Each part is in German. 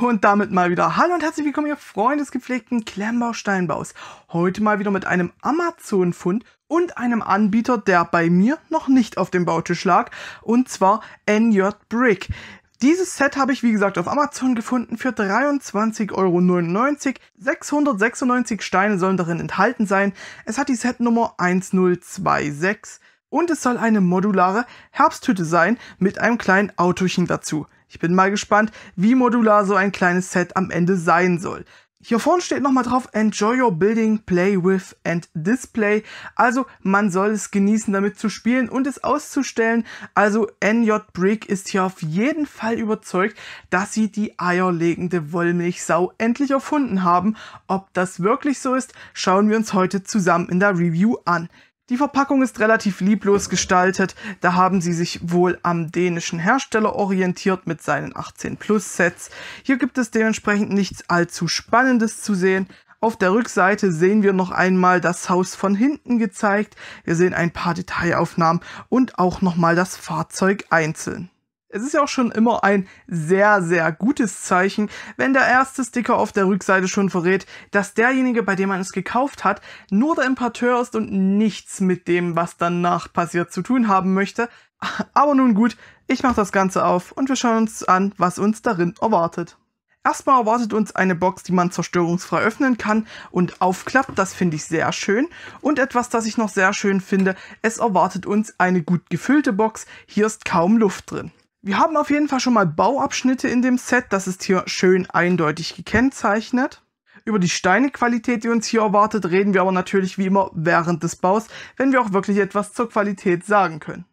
Und damit mal wieder Hallo und herzlich willkommen, ihr Freunde des gepflegten Klemmbau-Steinbaus. Heute mal wieder mit einem Amazon-Fund und einem Anbieter, der bei mir noch nicht auf dem Bautisch lag, und zwar NJ Brick. Dieses Set habe ich, wie gesagt, auf Amazon gefunden für 23,99 Euro. 696 Steine sollen darin enthalten sein. Es hat die Setnummer 1026 und es soll eine modulare Herbsthütte sein mit einem kleinen Autochen dazu. Ich bin mal gespannt, wie modular so ein kleines Set am Ende sein soll. Hier vorne steht nochmal drauf, enjoy your building, play with and display. Also man soll es genießen, damit zu spielen und es auszustellen. Also NJ Brick ist hier auf jeden Fall überzeugt, dass sie die eierlegende Wollmilchsau endlich erfunden haben. Ob das wirklich so ist, schauen wir uns heute zusammen in der Review an. Die Verpackung ist relativ lieblos gestaltet, da haben sie sich wohl am dänischen Hersteller orientiert mit seinen 18 Plus Sets. Hier gibt es dementsprechend nichts allzu Spannendes zu sehen. Auf der Rückseite sehen wir noch einmal das Haus von hinten gezeigt. Wir sehen ein paar Detailaufnahmen und auch nochmal das Fahrzeug einzeln. Es ist ja auch schon immer ein sehr, sehr gutes Zeichen, wenn der erste Sticker auf der Rückseite schon verrät, dass derjenige, bei dem man es gekauft hat, nur der Importeur ist und nichts mit dem, was danach passiert, zu tun haben möchte. Aber nun gut, ich mache das Ganze auf und wir schauen uns an, was uns darin erwartet. Erstmal erwartet uns eine Box, die man zerstörungsfrei öffnen kann und aufklappt. Das finde ich sehr schön. Und etwas, das ich noch sehr schön finde, es erwartet uns eine gut gefüllte Box. Hier ist kaum Luft drin. Wir haben auf jeden Fall schon mal Bauabschnitte in dem Set, das ist hier schön eindeutig gekennzeichnet. Über die Steinequalität, die uns hier erwartet, reden wir aber natürlich wie immer während des Baus, wenn wir auch wirklich etwas zur Qualität sagen können.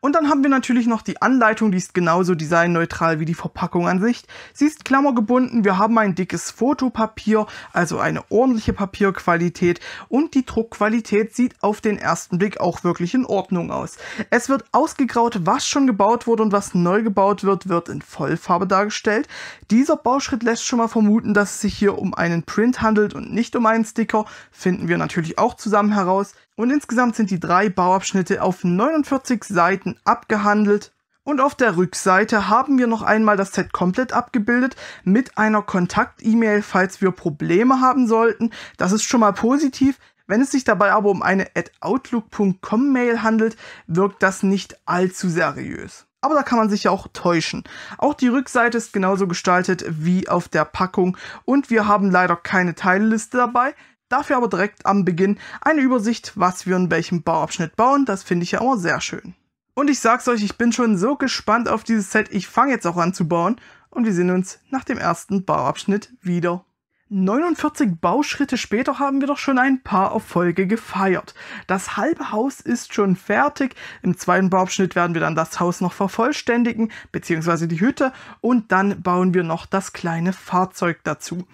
Und dann haben wir natürlich noch die Anleitung, die ist genauso designneutral wie die Verpackung an sich. Sie ist klammergebunden, wir haben ein dickes Fotopapier, also eine ordentliche Papierqualität und die Druckqualität sieht auf den ersten Blick auch wirklich in Ordnung aus. Es wird ausgegraut, was schon gebaut wurde und was neu gebaut wird, wird in Vollfarbe dargestellt. Dieser Bauschritt lässt schon mal vermuten, dass es sich hier um einen Print handelt und nicht um einen Sticker, finden wir natürlich auch zusammen heraus. Und insgesamt sind die drei Bauabschnitte auf 49 Seiten abgehandelt. Und auf der Rückseite haben wir noch einmal das Set komplett abgebildet mit einer Kontakt-E-Mail, falls wir Probleme haben sollten. Das ist schon mal positiv. Wenn es sich dabei aber um eine at outlook.com Mail handelt, wirkt das nicht allzu seriös. Aber da kann man sich ja auch täuschen. Auch die Rückseite ist genauso gestaltet wie auf der Packung und wir haben leider keine Teilliste dabei. Dafür aber direkt am Beginn eine Übersicht, was wir in welchem Bauabschnitt bauen. Das finde ich ja immer sehr schön. Und ich sag's euch, ich bin schon so gespannt auf dieses Set. Ich fange jetzt auch an zu bauen und wir sehen uns nach dem ersten Bauabschnitt wieder. 49 Bauschritte später haben wir doch schon ein paar Erfolge gefeiert. Das halbe Haus ist schon fertig. Im zweiten Bauabschnitt werden wir dann das Haus noch vervollständigen, beziehungsweise die Hütte, und dann bauen wir noch das kleine Fahrzeug dazu.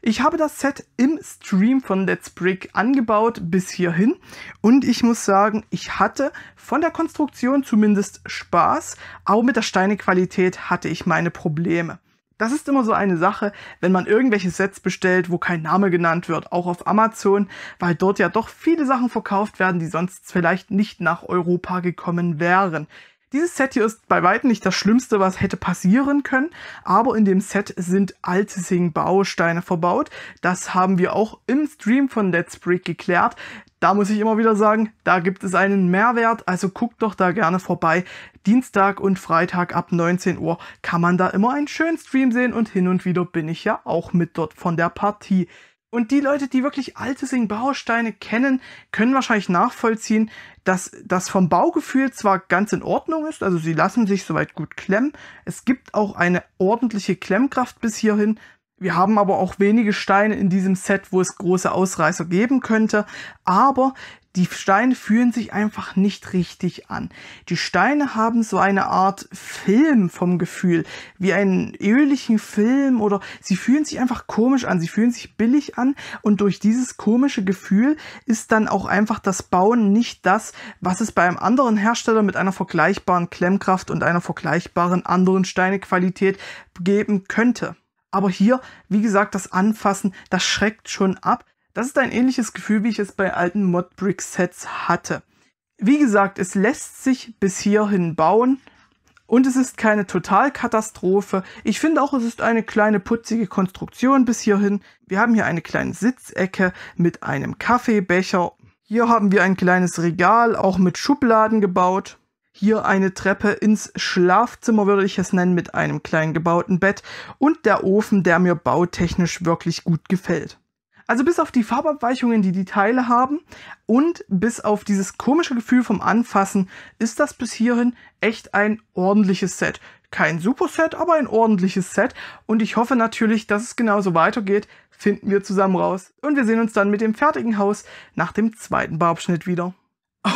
Ich habe das Set im Stream von Let's Brick angebaut bis hierhin und ich muss sagen, ich hatte von der Konstruktion zumindest Spaß, auch mit der Steinequalität hatte ich meine Probleme. Das ist immer so eine Sache, wenn man irgendwelche Sets bestellt, wo kein Name genannt wird, auch auf Amazon, weil dort ja doch viele Sachen verkauft werden, die sonst vielleicht nicht nach Europa gekommen wären. Dieses Set hier ist bei weitem nicht das Schlimmste, was hätte passieren können, aber in dem Set sind Altsing-Bausteine verbaut. Das haben wir auch im Stream von Let's Break geklärt. Da muss ich immer wieder sagen, da gibt es einen Mehrwert, also guckt doch da gerne vorbei. Dienstag und Freitag ab 19 Uhr kann man da immer einen schönen Stream sehen und hin und wieder bin ich ja auch mit dort von der Partie. Und die Leute, die wirklich alte Sing-Bausteine kennen, können wahrscheinlich nachvollziehen, dass das vom Baugefühl zwar ganz in Ordnung ist, also sie lassen sich soweit gut klemmen. Es gibt auch eine ordentliche Klemmkraft bis hierhin. Wir haben aber auch wenige Steine in diesem Set, wo es große Ausreißer geben könnte. Aber die Steine fühlen sich einfach nicht richtig an. Die Steine haben so eine Art Film vom Gefühl, wie einen öligen Film oder sie fühlen sich einfach komisch an, sie fühlen sich billig an und durch dieses komische Gefühl ist dann auch einfach das Bauen nicht das, was es bei einem anderen Hersteller mit einer vergleichbaren Klemmkraft und einer vergleichbaren anderen Steinequalität geben könnte. Aber hier, wie gesagt, das Anfassen, das schreckt schon ab. Das ist ein ähnliches Gefühl, wie ich es bei alten Modbrick-Sets hatte. Wie gesagt, es lässt sich bis hierhin bauen und es ist keine Totalkatastrophe. Ich finde auch, es ist eine kleine putzige Konstruktion bis hierhin. Wir haben hier eine kleine Sitzecke mit einem Kaffeebecher. Hier haben wir ein kleines Regal, auch mit Schubladen gebaut. Hier eine Treppe ins Schlafzimmer würde ich es nennen, mit einem kleinen gebauten Bett und der Ofen, der mir bautechnisch wirklich gut gefällt. Also bis auf die Farbabweichungen, die die Teile haben und bis auf dieses komische Gefühl vom Anfassen ist das bis hierhin echt ein ordentliches Set. Kein Superset, aber ein ordentliches Set und ich hoffe natürlich, dass es genauso weitergeht, finden wir zusammen raus und wir sehen uns dann mit dem fertigen Haus nach dem zweiten Barbschnitt wieder.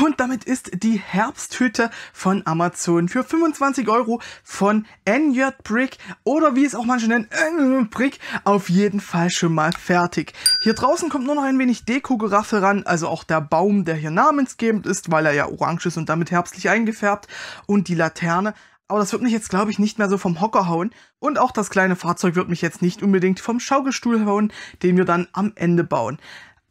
Und damit ist die Herbsthütte von Amazon für 25 Euro von Enyard Brick oder wie es auch manche nennen, Enyard Brick, auf jeden Fall schon mal fertig. Hier draußen kommt nur noch ein wenig Deko-Geraffe ran, also auch der Baum, der hier namensgebend ist, weil er ja orange ist und damit herbstlich eingefärbt und die Laterne. Aber das wird mich jetzt, glaube ich, nicht mehr so vom Hocker hauen. Und auch das kleine Fahrzeug wird mich jetzt nicht unbedingt vom Schaukelstuhl hauen, den wir dann am Ende bauen.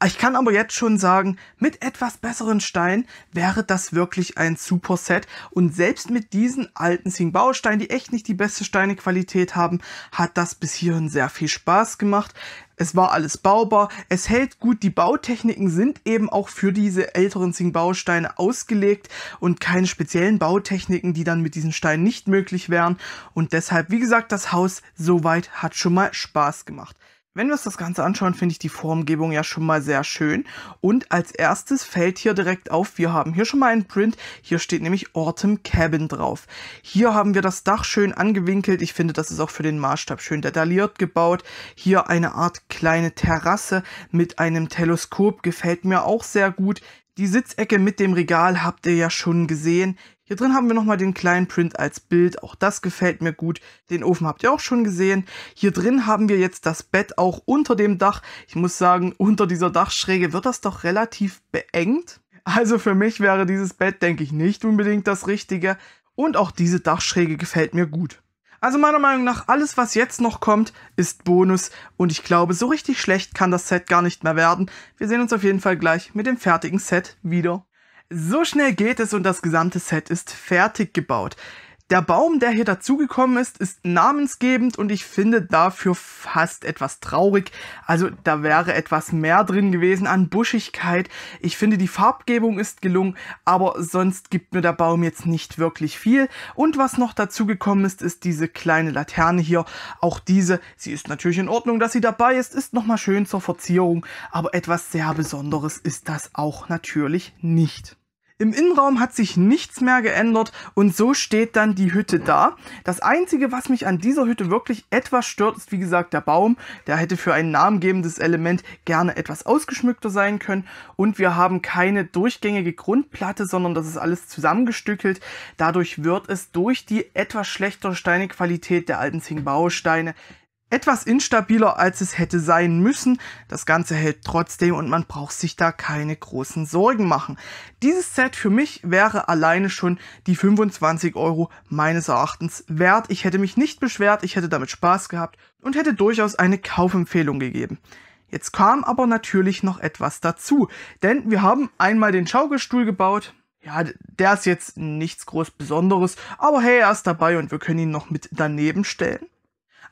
Ich kann aber jetzt schon sagen, mit etwas besseren Steinen wäre das wirklich ein super Set. Und selbst mit diesen alten Sing-Bausteinen, die echt nicht die beste Steinequalität haben, hat das bis hierhin sehr viel Spaß gemacht. Es war alles baubar, es hält gut, die Bautechniken sind eben auch für diese älteren Zing-Bausteine ausgelegt und keine speziellen Bautechniken, die dann mit diesen Steinen nicht möglich wären. Und deshalb, wie gesagt, das Haus soweit hat schon mal Spaß gemacht. Wenn wir uns das Ganze anschauen, finde ich die Formgebung ja schon mal sehr schön. Und als erstes fällt hier direkt auf, wir haben hier schon mal einen Print. Hier steht nämlich Autumn Cabin drauf. Hier haben wir das Dach schön angewinkelt. Ich finde, das ist auch für den Maßstab schön detailliert gebaut. Hier eine Art kleine Terrasse mit einem Teleskop gefällt mir auch sehr gut. Die Sitzecke mit dem Regal habt ihr ja schon gesehen. Hier drin haben wir nochmal den kleinen Print als Bild. Auch das gefällt mir gut. Den Ofen habt ihr auch schon gesehen. Hier drin haben wir jetzt das Bett auch unter dem Dach. Ich muss sagen, unter dieser Dachschräge wird das doch relativ beengt. Also für mich wäre dieses Bett, denke ich, nicht unbedingt das Richtige. Und auch diese Dachschräge gefällt mir gut. Also meiner Meinung nach, alles was jetzt noch kommt, ist Bonus und ich glaube, so richtig schlecht kann das Set gar nicht mehr werden. Wir sehen uns auf jeden Fall gleich mit dem fertigen Set wieder. So schnell geht es und das gesamte Set ist fertig gebaut. Der Baum, der hier dazugekommen ist, ist namensgebend und ich finde dafür fast etwas traurig. Also da wäre etwas mehr drin gewesen an Buschigkeit. Ich finde, die Farbgebung ist gelungen, aber sonst gibt mir der Baum jetzt nicht wirklich viel. Und was noch dazugekommen ist, ist diese kleine Laterne hier. Auch diese, sie ist natürlich in Ordnung, dass sie dabei ist, ist nochmal schön zur Verzierung, aber etwas sehr Besonderes ist das auch natürlich nicht. Im Innenraum hat sich nichts mehr geändert und so steht dann die Hütte da. Das Einzige, was mich an dieser Hütte wirklich etwas stört, ist wie gesagt der Baum. Der hätte für ein namengebendes Element gerne etwas ausgeschmückter sein können. Und wir haben keine durchgängige Grundplatte, sondern das ist alles zusammengestückelt. Dadurch wird es durch die etwas schlechtere Steinequalität der alten Zing-Bausteine etwas instabiler, als es hätte sein müssen. Das Ganze hält trotzdem und man braucht sich da keine großen Sorgen machen. Dieses Set für mich wäre alleine schon die 25 Euro meines Erachtens wert. Ich hätte mich nicht beschwert, ich hätte damit Spaß gehabt und hätte durchaus eine Kaufempfehlung gegeben. Jetzt kam aber natürlich noch etwas dazu, denn wir haben einmal den Schaukelstuhl gebaut, ja, der ist jetzt nichts groß Besonderes, aber hey, er ist dabei und wir können ihn noch mit daneben stellen.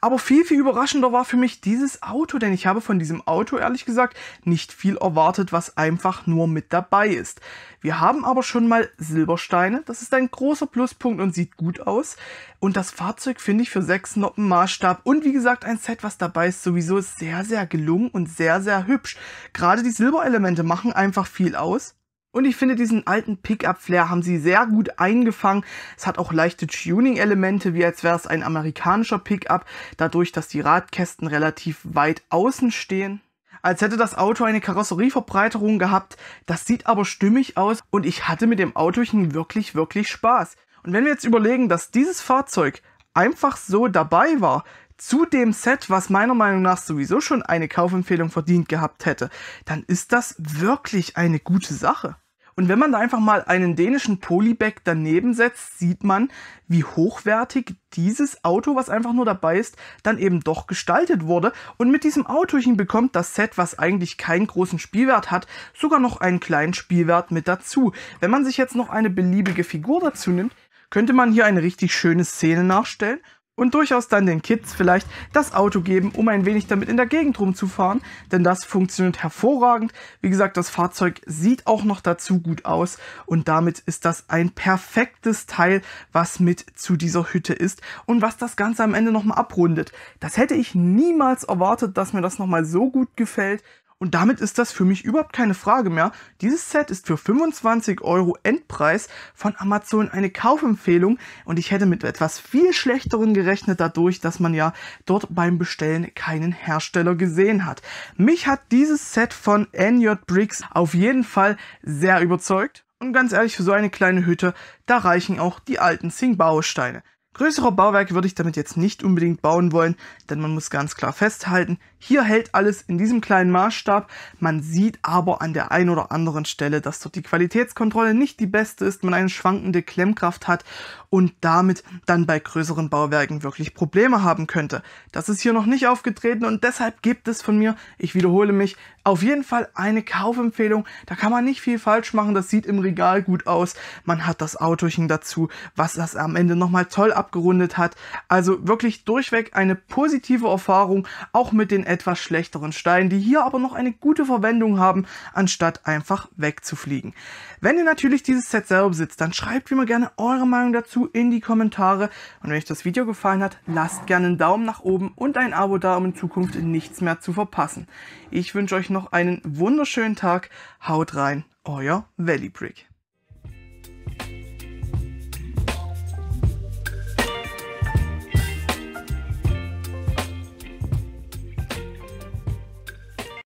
Aber viel, viel überraschender war für mich dieses Auto, denn ich habe von diesem Auto ehrlich gesagt nicht viel erwartet, was einfach nur mit dabei ist. Wir haben aber schon mal Silbersteine, das ist ein großer Pluspunkt und sieht gut aus. Und das Fahrzeug finde ich für sechs Noppen Maßstab und wie gesagt ein Set, was dabei ist, sowieso sehr, sehr gelungen und sehr, sehr hübsch. Gerade die Silberelemente machen einfach viel aus. Und ich finde, diesen alten Pickup-Flair haben sie sehr gut eingefangen. Es hat auch leichte Tuning-Elemente, wie als wäre es ein amerikanischer Pickup, dadurch, dass die Radkästen relativ weit außen stehen als hätte das Auto eine Karosserieverbreiterung gehabt. Das sieht aber stimmig aus und ich hatte mit dem Autochen wirklich, wirklich Spaß. Und wenn wir jetzt überlegen, dass dieses Fahrzeug einfach so dabei war, zu dem Set, was meiner Meinung nach sowieso schon eine Kaufempfehlung verdient gehabt hätte, dann ist das wirklich eine gute Sache. Und wenn man da einfach mal einen dänischen Polybag daneben setzt, sieht man, wie hochwertig dieses Auto, was einfach nur dabei ist, dann eben doch gestaltet wurde. Und mit diesem Autochen bekommt das Set, was eigentlich keinen großen Spielwert hat, sogar noch einen kleinen Spielwert mit dazu. Wenn man sich jetzt noch eine beliebige Figur dazu nimmt, könnte man hier eine richtig schöne Szene nachstellen und durchaus dann den Kids vielleicht das Auto geben, um ein wenig damit in der Gegend rumzufahren, denn das funktioniert hervorragend. Wie gesagt, das Fahrzeug sieht auch noch dazu gut aus und damit ist das ein perfektes Teil, was mit zu dieser Hütte ist und was das Ganze am Ende nochmal abrundet. Das hätte ich niemals erwartet, dass mir das nochmal so gut gefällt. Und damit ist das für mich überhaupt keine Frage mehr. Dieses Set ist für 25 Euro Endpreis von Amazon eine Kaufempfehlung und ich hätte mit etwas viel schlechteren gerechnet dadurch, dass man ja dort beim Bestellen keinen Hersteller gesehen hat. Mich hat dieses Set von NJ Bricks auf jeden Fall sehr überzeugt. Und ganz ehrlich, für so eine kleine Hütte, da reichen auch die alten Sing-Bausteine. Größere Bauwerke würde ich damit jetzt nicht unbedingt bauen wollen, denn man muss ganz klar festhalten, hier hält alles in diesem kleinen Maßstab. Man sieht aber an der einen oder anderen Stelle, dass dort die Qualitätskontrolle nicht die beste ist, man eine schwankende Klemmkraft hat und damit dann bei größeren Bauwerken wirklich Probleme haben könnte. Das ist hier noch nicht aufgetreten und deshalb gibt es von mir, ich wiederhole mich, auf jeden Fall eine Kaufempfehlung. Da kann man nicht viel falsch machen. Das sieht im Regal gut aus. Man hat das Autochen dazu, was das am Ende nochmal toll abgerundet hat. Also wirklich durchweg eine positive Erfahrung, auch mit den etwas schlechteren Steinen, die hier aber noch eine gute Verwendung haben, anstatt einfach wegzufliegen. Wenn ihr natürlich dieses Set selber besitzt, dann schreibt wie immer gerne eure Meinung dazu in die Kommentare. Und wenn euch das Video gefallen hat, lasst gerne einen Daumen nach oben und ein Abo da, um in Zukunft nichts mehr zu verpassen. Ich wünsche euch noch einen wunderschönen Tag. Haut rein, euer Valley Brick.